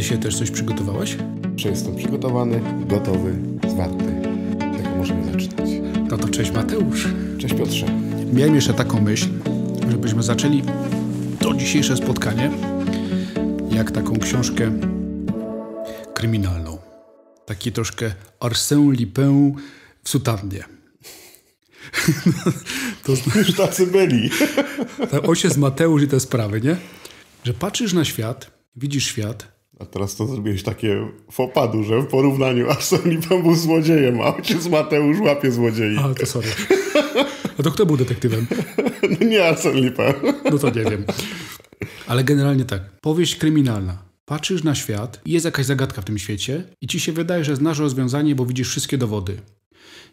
Ty się też coś przygotowałeś? Jestem przygotowany, gotowy, zwarty. Tak możemy zaczynać. No to cześć Mateusz. Cześć Piotrze. Miałem jeszcze taką myśl, żebyśmy zaczęli to dzisiejsze spotkanie jak taką książkę kryminalną. Taki troszkę Arsène Lupin w sutannie. to znaczy, tacy byli. z Mateusz i te sprawy, nie? Że patrzysz na świat, widzisz świat, a teraz to zrobiłeś takie fopadu, że w porównaniu Arsenipan był złodziejem, a ojciec Mateusz łapie złodziei. A, to sorry. A to kto był detektywem? No nie Arsenipan. No to nie wiem. Ale generalnie tak. Powieść kryminalna. Patrzysz na świat i jest jakaś zagadka w tym świecie i ci się wydaje, że znasz rozwiązanie, bo widzisz wszystkie dowody.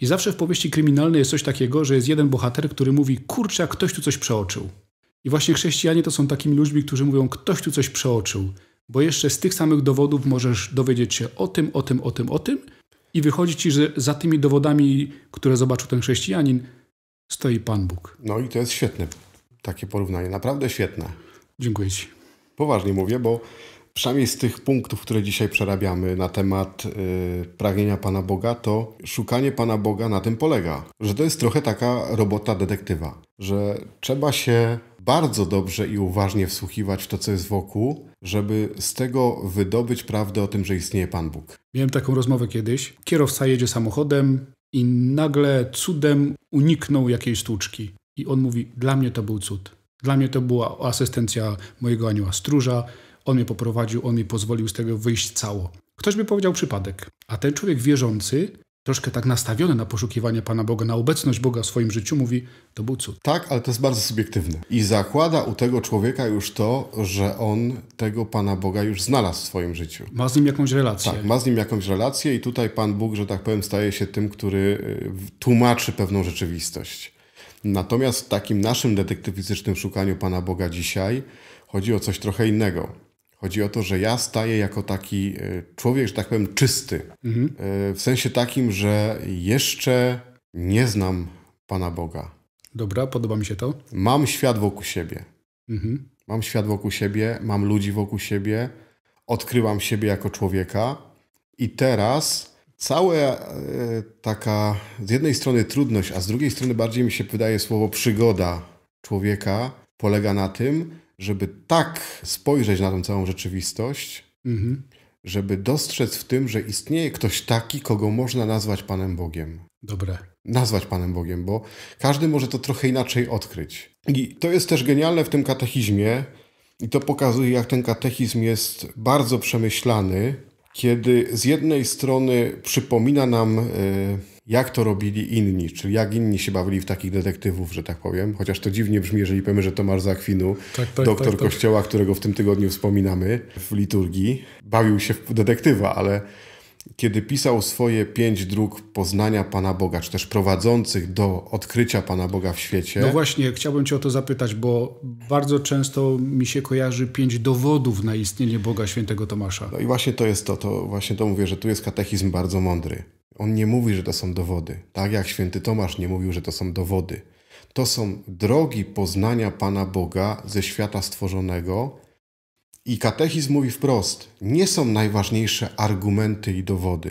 I zawsze w powieści kryminalnej jest coś takiego, że jest jeden bohater, który mówi, kurczę, a ktoś tu coś przeoczył. I właśnie chrześcijanie to są takimi ludźmi, którzy mówią, ktoś tu coś przeoczył bo jeszcze z tych samych dowodów możesz dowiedzieć się o tym, o tym, o tym, o tym i wychodzi ci, że za tymi dowodami, które zobaczył ten chrześcijanin, stoi Pan Bóg. No i to jest świetne. Takie porównanie, naprawdę świetne. Dziękuję Ci. Poważnie mówię, bo przynajmniej z tych punktów, które dzisiaj przerabiamy na temat yy, pragnienia Pana Boga, to szukanie Pana Boga na tym polega, że to jest trochę taka robota detektywa, że trzeba się bardzo dobrze i uważnie wsłuchiwać w to, co jest wokół, żeby z tego wydobyć prawdę o tym, że istnieje Pan Bóg. Miałem taką rozmowę kiedyś. Kierowca jedzie samochodem i nagle cudem uniknął jakiejś sztuczki. I on mówi: Dla mnie to był cud. Dla mnie to była asystencja mojego anioła stróża. On mnie poprowadził, on mi pozwolił z tego wyjść cało. Ktoś by powiedział przypadek, a ten człowiek wierzący troszkę tak nastawiony na poszukiwanie Pana Boga, na obecność Boga w swoim życiu, mówi, to był cud. Tak, ale to jest bardzo subiektywne. I zakłada u tego człowieka już to, że on tego Pana Boga już znalazł w swoim życiu. Ma z nim jakąś relację. Tak, ma z nim jakąś relację i tutaj Pan Bóg, że tak powiem, staje się tym, który y, tłumaczy pewną rzeczywistość. Natomiast w takim naszym detektywistycznym szukaniu Pana Boga dzisiaj chodzi o coś trochę innego. Chodzi o to, że ja staję jako taki e, człowiek, że tak powiem, czysty. Mhm. E, w sensie takim, że jeszcze nie znam Pana Boga. Dobra, podoba mi się to. Mam świat wokół siebie. Mhm. Mam świat wokół siebie, mam ludzi wokół siebie, odkryłam siebie jako człowieka i teraz cała e, taka z jednej strony trudność, a z drugiej strony bardziej mi się wydaje słowo przygoda człowieka polega na tym, żeby tak spojrzeć na tę całą rzeczywistość, mhm. żeby dostrzec w tym, że istnieje ktoś taki, kogo można nazwać Panem Bogiem. Dobre. Nazwać Panem Bogiem, bo każdy może to trochę inaczej odkryć. I to jest też genialne w tym katechizmie, i to pokazuje, jak ten katechizm jest bardzo przemyślany, kiedy z jednej strony przypomina nam. Yy, jak to robili inni, czyli jak inni się bawili w takich detektywów, że tak powiem. Chociaż to dziwnie brzmi, jeżeli powiemy, że Tomasz Zakwinu, tak, tak, tak, doktor tak, kościoła, którego w tym tygodniu wspominamy w liturgii, bawił się w detektywa, ale kiedy pisał swoje pięć dróg poznania Pana Boga, czy też prowadzących do odkrycia Pana Boga w świecie. No właśnie, chciałbym Cię o to zapytać, bo bardzo często mi się kojarzy pięć dowodów na istnienie Boga świętego Tomasza. No i właśnie to jest to, to właśnie to mówię, że tu jest katechizm bardzo mądry. On nie mówi, że to są dowody, tak jak święty Tomasz nie mówił, że to są dowody. To są drogi poznania Pana Boga ze świata stworzonego. I katechizm mówi wprost: nie są najważniejsze argumenty i dowody.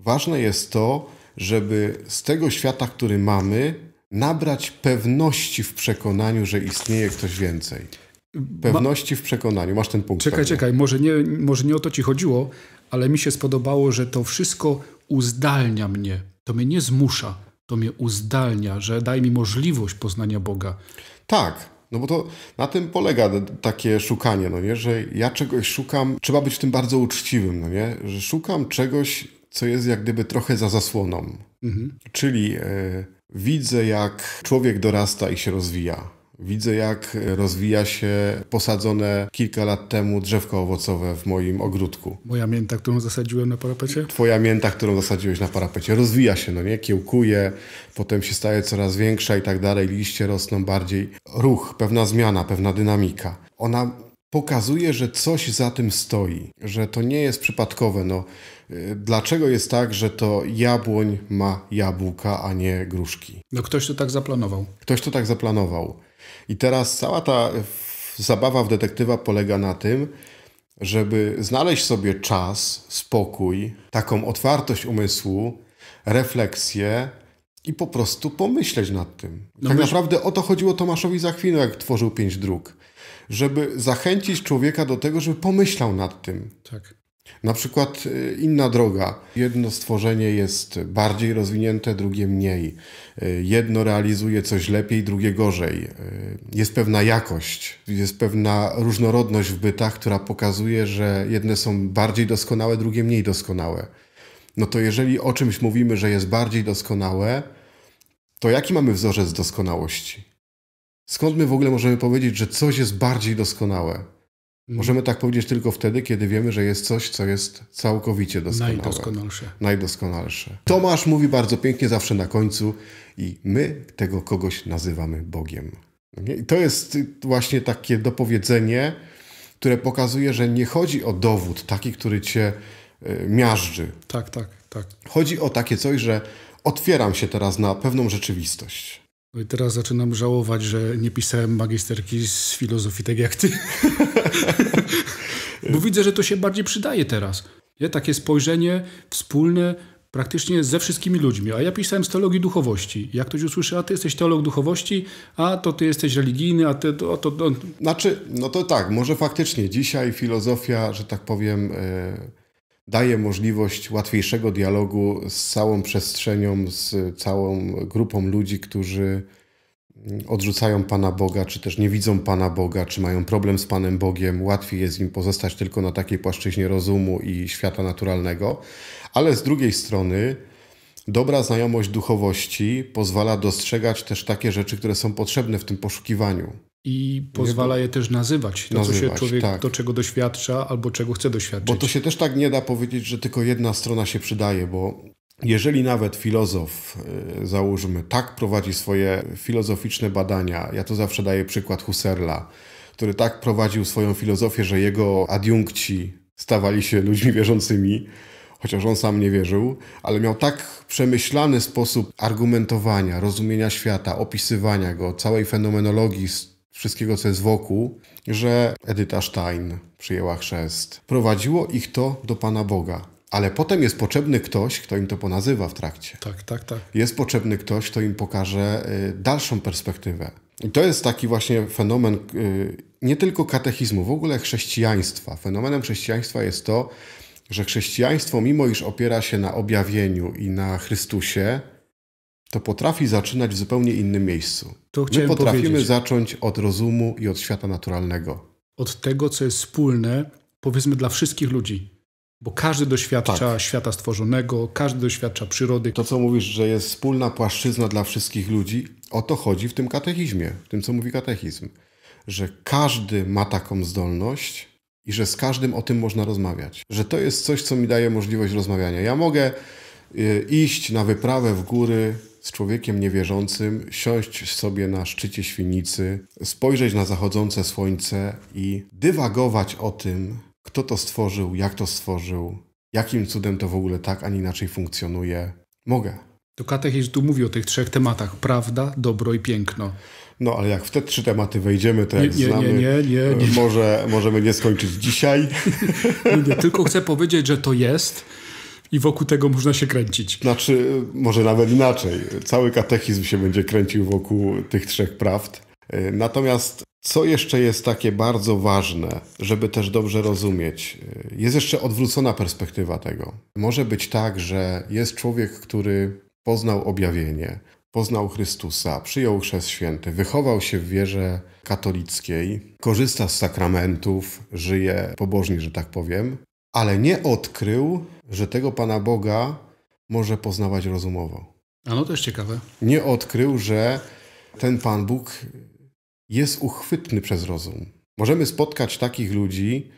Ważne jest to, żeby z tego świata, który mamy, nabrać pewności w przekonaniu, że istnieje ktoś więcej. Pewności Ma... w przekonaniu. Masz ten punkt. Czekaj, pewnie. czekaj, może nie, może nie o to ci chodziło, ale mi się spodobało, że to wszystko uzdalnia mnie. To mnie nie zmusza, to mnie uzdalnia, że daje mi możliwość poznania Boga. Tak, no bo to na tym polega takie szukanie, no nie? że ja czegoś szukam, trzeba być w tym bardzo uczciwym, no nie? że szukam czegoś, co jest jak gdyby trochę za zasłoną. Mhm. Czyli y, widzę, jak człowiek dorasta i się rozwija Widzę, jak rozwija się posadzone kilka lat temu drzewko owocowe w moim ogródku. Moja mięta, którą zasadziłem na parapecie? Twoja mięta, którą zasadziłeś na parapecie. Rozwija się, no nie? Kiełkuje, potem się staje coraz większa i tak dalej. Liście rosną bardziej. Ruch, pewna zmiana, pewna dynamika. Ona pokazuje, że coś za tym stoi, że to nie jest przypadkowe. No, y, dlaczego jest tak, że to jabłoń ma jabłka, a nie gruszki? No ktoś to tak zaplanował. Ktoś to tak zaplanował. I teraz cała ta zabawa w detektywa polega na tym, żeby znaleźć sobie czas, spokój, taką otwartość umysłu, refleksję i po prostu pomyśleć nad tym. No tak myśl... naprawdę o to chodziło Tomaszowi za chwilę, jak tworzył pięć dróg. Żeby zachęcić człowieka do tego, żeby pomyślał nad tym. Tak. Na przykład y, inna droga. Jedno stworzenie jest bardziej rozwinięte, drugie mniej. Y, jedno realizuje coś lepiej, drugie gorzej. Y, jest pewna jakość, jest pewna różnorodność w bytach, która pokazuje, że jedne są bardziej doskonałe, drugie mniej doskonałe. No to jeżeli o czymś mówimy, że jest bardziej doskonałe, to jaki mamy wzorzec doskonałości? Skąd my w ogóle możemy powiedzieć, że coś jest bardziej doskonałe? Mhm. Możemy tak powiedzieć tylko wtedy, kiedy wiemy, że jest coś, co jest całkowicie doskonałe. Najdoskonalsze. Najdoskonalsze. Tomasz mówi bardzo pięknie zawsze na końcu i my tego kogoś nazywamy Bogiem. I to jest właśnie takie dopowiedzenie, które pokazuje, że nie chodzi o dowód taki, który cię e, miażdży. Tak, tak, tak. Chodzi o takie coś, że otwieram się teraz na pewną rzeczywistość. No i teraz zaczynam żałować, że nie pisałem magisterki z filozofii tak jak ty. Bo widzę, że to się bardziej przydaje teraz. Takie spojrzenie wspólne praktycznie ze wszystkimi ludźmi. A ja pisałem z teologii duchowości. Jak ktoś usłyszy, a ty jesteś teolog duchowości, a to ty jesteś religijny, a ty to... to, to... Znaczy, no to tak, może faktycznie dzisiaj filozofia, że tak powiem... Yy daje możliwość łatwiejszego dialogu z całą przestrzenią, z całą grupą ludzi, którzy odrzucają Pana Boga, czy też nie widzą Pana Boga, czy mają problem z Panem Bogiem, łatwiej jest im pozostać tylko na takiej płaszczyźnie rozumu i świata naturalnego. Ale z drugiej strony, dobra znajomość duchowości pozwala dostrzegać też takie rzeczy, które są potrzebne w tym poszukiwaniu i pozwala je też nazywać, nazywać to, co się człowiek, tak. to czego doświadcza albo czego chce doświadczyć. Bo to się też tak nie da powiedzieć, że tylko jedna strona się przydaje, bo jeżeli nawet filozof, y, załóżmy, tak prowadzi swoje filozoficzne badania, ja to zawsze daję przykład Husserla, który tak prowadził swoją filozofię, że jego adiunkci stawali się ludźmi wierzącymi, chociaż on sam nie wierzył, ale miał tak przemyślany sposób argumentowania, rozumienia świata, opisywania go, całej fenomenologii, wszystkiego, co jest wokół, że Edyta Stein przyjęła chrzest. Prowadziło ich to do Pana Boga. Ale potem jest potrzebny ktoś, kto im to ponazywa w trakcie. Tak, tak, tak. Jest potrzebny ktoś, kto im pokaże y, dalszą perspektywę. I to jest taki właśnie fenomen y, nie tylko katechizmu, w ogóle chrześcijaństwa. Fenomenem chrześcijaństwa jest to, że chrześcijaństwo, mimo iż opiera się na objawieniu i na Chrystusie, to potrafi zaczynać w zupełnie innym miejscu. To My potrafimy powiedzieć. zacząć od rozumu i od świata naturalnego. Od tego, co jest wspólne, powiedzmy, dla wszystkich ludzi. Bo każdy doświadcza tak. świata stworzonego, każdy doświadcza przyrody. To, co mówisz, że jest wspólna płaszczyzna dla wszystkich ludzi, o to chodzi w tym katechizmie, w tym, co mówi katechizm. Że każdy ma taką zdolność i że z każdym o tym można rozmawiać. Że to jest coś, co mi daje możliwość rozmawiania. Ja mogę y, iść na wyprawę w góry z człowiekiem niewierzącym, siąść sobie na szczycie świnicy, spojrzeć na zachodzące słońce i dywagować o tym, kto to stworzył, jak to stworzył, jakim cudem to w ogóle tak, a nie inaczej funkcjonuje. Mogę. To katechizm tu mówi o tych trzech tematach: prawda, dobro i piękno. No, ale jak w te trzy tematy wejdziemy, to jak nie, nie, znamy, nie, nie, nie, e, nie. Może, możemy nie skończyć dzisiaj. nie, nie, tylko chcę powiedzieć, że to jest i wokół tego można się kręcić. Znaczy, może nawet inaczej. Cały katechizm się będzie kręcił wokół tych trzech prawd. E, natomiast co jeszcze jest takie bardzo ważne, żeby też dobrze rozumieć? E, jest jeszcze odwrócona perspektywa tego. Może być tak, że jest człowiek, który poznał objawienie, poznał Chrystusa, przyjął chrzest święty, wychował się w wierze katolickiej, korzysta z sakramentów, żyje pobożnie, że tak powiem, ale nie odkrył, że tego Pana Boga może poznawać rozumowo. A no to jest ciekawe. Nie odkrył, że ten Pan Bóg jest uchwytny przez rozum. Możemy spotkać takich ludzi,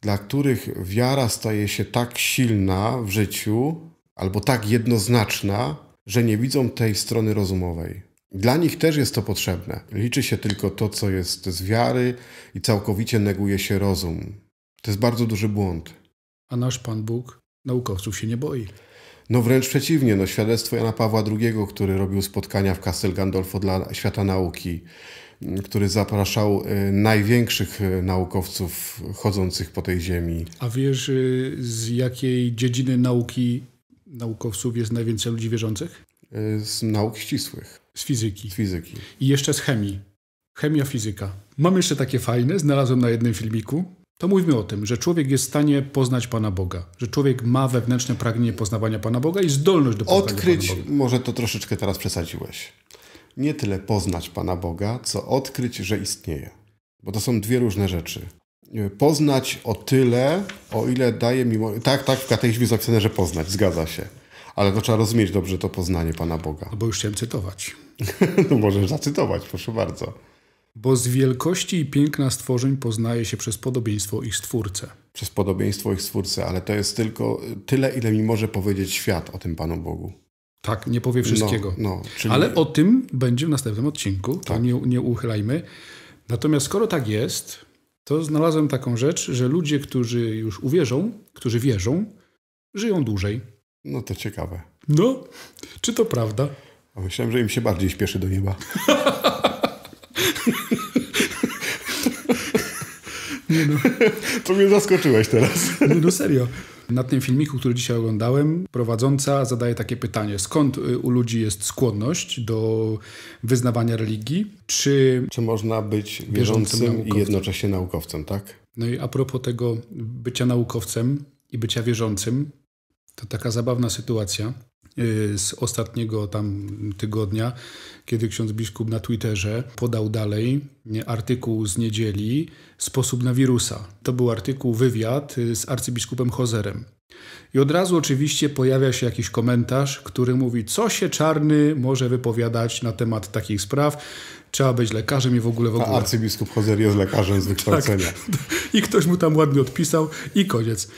dla których wiara staje się tak silna w życiu albo tak jednoznaczna, że nie widzą tej strony rozumowej. Dla nich też jest to potrzebne. Liczy się tylko to, co jest z wiary i całkowicie neguje się rozum. To jest bardzo duży błąd a nasz Pan Bóg naukowców się nie boi. No wręcz przeciwnie, no świadectwo Jana Pawła II, który robił spotkania w Castel Gandolfo dla świata nauki, który zapraszał e, największych e, naukowców chodzących po tej ziemi. A wiesz, e, z jakiej dziedziny nauki naukowców jest najwięcej ludzi wierzących? Z nauk ścisłych. Z fizyki. Z fizyki. I jeszcze z chemii. Chemia, fizyka. Mam jeszcze takie fajne, znalazłem na jednym filmiku to mówmy o tym, że człowiek jest w stanie poznać Pana Boga, że człowiek ma wewnętrzne pragnienie poznawania Pana Boga i zdolność do poznania Odkryć, Pana Boga. może to troszeczkę teraz przesadziłeś. Nie tyle poznać Pana Boga, co odkryć, że istnieje. Bo to są dwie różne rzeczy. Poznać o tyle, o ile daje mi... Tak, tak, w katechizmie jest napisane, że poznać, zgadza się. Ale to trzeba rozumieć dobrze to poznanie Pana Boga. No bo już chciałem cytować. no możesz zacytować, proszę bardzo. Bo z wielkości i piękna stworzeń poznaje się przez podobieństwo ich stwórcę. Przez podobieństwo ich stwórcę, ale to jest tylko tyle, ile mi może powiedzieć świat o tym Panu Bogu. Tak, nie powie no, wszystkiego. No, no, czyli... Ale o tym będzie w następnym odcinku, tak. nie, nie uchylajmy. Natomiast skoro tak jest, to znalazłem taką rzecz, że ludzie, którzy już uwierzą, którzy wierzą, żyją dłużej. No to ciekawe. No, czy to prawda? myślałem, że im się bardziej śpieszy do nieba. Nie no. To mnie zaskoczyłeś teraz. Nie no, serio. Na tym filmiku, który dzisiaj oglądałem, prowadząca zadaje takie pytanie: skąd y, u ludzi jest skłonność do wyznawania religii? Czy, czy można być wierzącym, wierzącym i jednocześnie naukowcem, tak? No i a propos tego bycia naukowcem i bycia wierzącym, to taka zabawna sytuacja. Y, z ostatniego tam tygodnia, kiedy ksiądz biskup na Twitterze podał dalej artykuł z niedzieli Sposób na wirusa. To był artykuł, wywiad y, z arcybiskupem Hozerem. I od razu oczywiście pojawia się jakiś komentarz, który mówi, co się czarny może wypowiadać na temat takich spraw. Trzeba być lekarzem i w ogóle w ogóle. A arcybiskup Hozer jest lekarzem z tak. wykształcenia. Tak. I ktoś mu tam ładnie odpisał i koniec.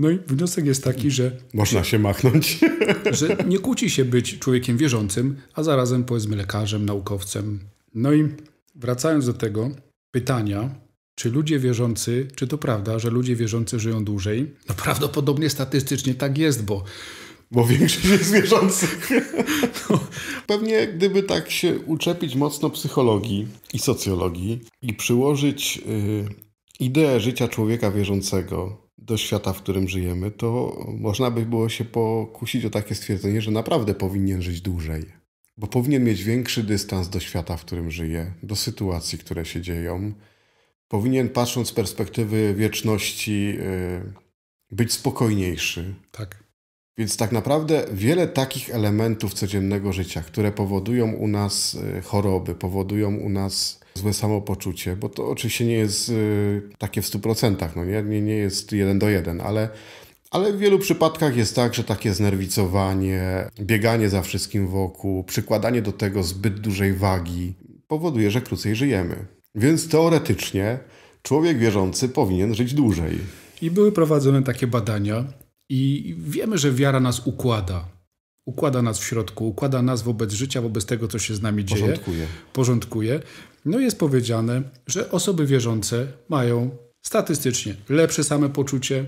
No i wniosek jest taki, że. Można się machnąć. Że nie kłóci się być człowiekiem wierzącym, a zarazem powiedzmy lekarzem, naukowcem. No i wracając do tego pytania, czy ludzie wierzący, czy to prawda, że ludzie wierzący żyją dłużej? No prawdopodobnie statystycznie tak jest, bo bo większość jest wierzących. No. Pewnie gdyby tak się uczepić mocno psychologii i socjologii i przyłożyć y, ideę życia człowieka wierzącego do świata, w którym żyjemy, to można by było się pokusić o takie stwierdzenie, że naprawdę powinien żyć dłużej. Bo powinien mieć większy dystans do świata, w którym żyje, do sytuacji, które się dzieją. Powinien, patrząc z perspektywy wieczności, y, być spokojniejszy. Tak. Więc tak naprawdę wiele takich elementów codziennego życia, które powodują u nas y, choroby, powodują u nas złe samopoczucie, bo to oczywiście nie jest y, takie w 100%, no nie, nie, nie jest jeden do jeden, ale, ale w wielu przypadkach jest tak, że takie znerwicowanie, bieganie za wszystkim wokół, przykładanie do tego zbyt dużej wagi powoduje, że krócej żyjemy. Więc teoretycznie człowiek wierzący powinien żyć dłużej. I były prowadzone takie badania, i wiemy, że wiara nas układa. Układa nas w środku, układa nas wobec życia, wobec tego, co się z nami dzieje. Porządkuje. Porządkuje no jest powiedziane, że osoby wierzące mają statystycznie lepsze poczucie,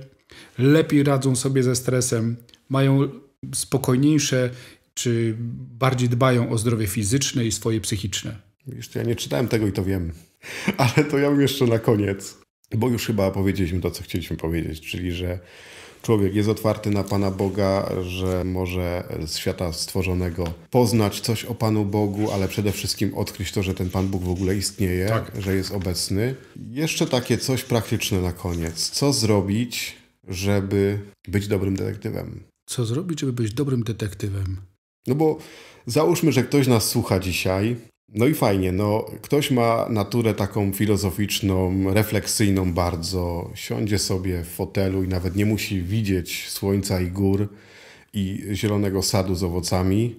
lepiej radzą sobie ze stresem, mają spokojniejsze czy bardziej dbają o zdrowie fizyczne i swoje psychiczne. Jeszcze ja nie czytałem tego i to wiem. Ale to ja bym jeszcze na koniec, bo już chyba powiedzieliśmy to, co chcieliśmy powiedzieć, czyli że człowiek jest otwarty na Pana Boga, że może z świata stworzonego poznać coś o Panu Bogu, ale przede wszystkim odkryć to, że ten Pan Bóg w ogóle istnieje, tak. że jest obecny. Jeszcze takie coś praktyczne na koniec. Co zrobić, żeby być dobrym detektywem? Co zrobić, żeby być dobrym detektywem? No bo załóżmy, że ktoś nas słucha dzisiaj no i fajnie, no, ktoś ma naturę taką filozoficzną, refleksyjną bardzo, siądzie sobie w fotelu i nawet nie musi widzieć słońca i gór i zielonego sadu z owocami,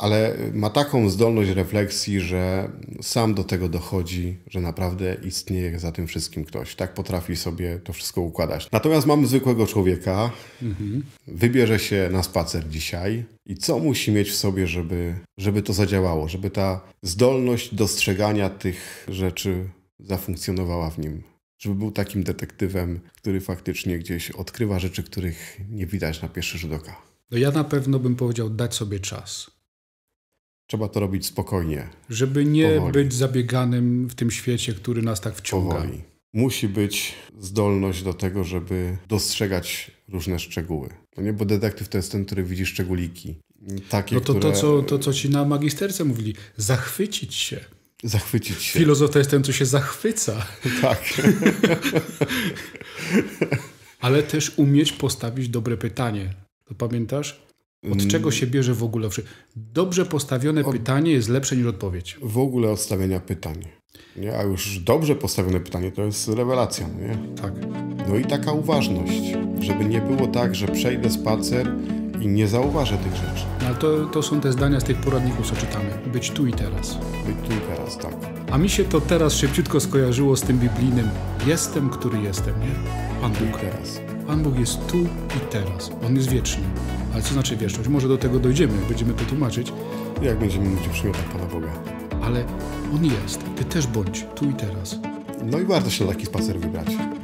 ale ma taką zdolność refleksji, że sam do tego dochodzi, że naprawdę istnieje za tym wszystkim ktoś. Tak potrafi sobie to wszystko układać. Natomiast mamy zwykłego człowieka, mhm. wybierze się na spacer dzisiaj i co musi mieć w sobie, żeby, żeby to zadziałało, żeby ta zdolność dostrzegania tych rzeczy zafunkcjonowała w nim żeby był takim detektywem, który faktycznie gdzieś odkrywa rzeczy, których nie widać na pierwszy rzut oka. No ja na pewno bym powiedział dać sobie czas. Trzeba to robić spokojnie. Żeby nie powoli. być zabieganym w tym świecie, który nas tak wciąga. Powoli. Musi być zdolność do tego, żeby dostrzegać różne szczegóły. No nie, bo detektyw to jest ten, który widzi szczególiki. Takie, no to, które... to, co, to, co ci na magisterce mówili, zachwycić się. Zachwycić się. Filozof to jest ten, co się zachwyca. Tak. Ale też umieć postawić dobre pytanie. To pamiętasz? Od czego mm. się bierze w ogóle? Dobrze postawione od... pytanie jest lepsze niż odpowiedź. W ogóle od stawiania pytań. Nie? A już dobrze postawione pytanie to jest rewelacja. No nie? Tak. No i taka uważność, żeby nie było tak, że przejdę spacer i nie zauważę tych rzeczy. No ale to, to są te zdania z tych poradników, co czytamy. Być tu i teraz. Być tu i teraz, tak. A mi się to teraz szybciutko skojarzyło z tym biblijnym jestem, który jestem, nie? Pan Bóg. Tu i teraz. Pan Bóg jest tu i teraz. On jest wieczny. Ale co znaczy wieczność? Może do tego dojdziemy, będziemy to tłumaczyć. Jak będziemy mówić o przymiotach Pana Boga. Ale On jest. Ty też bądź tu i teraz. No i warto się na taki spacer wybrać.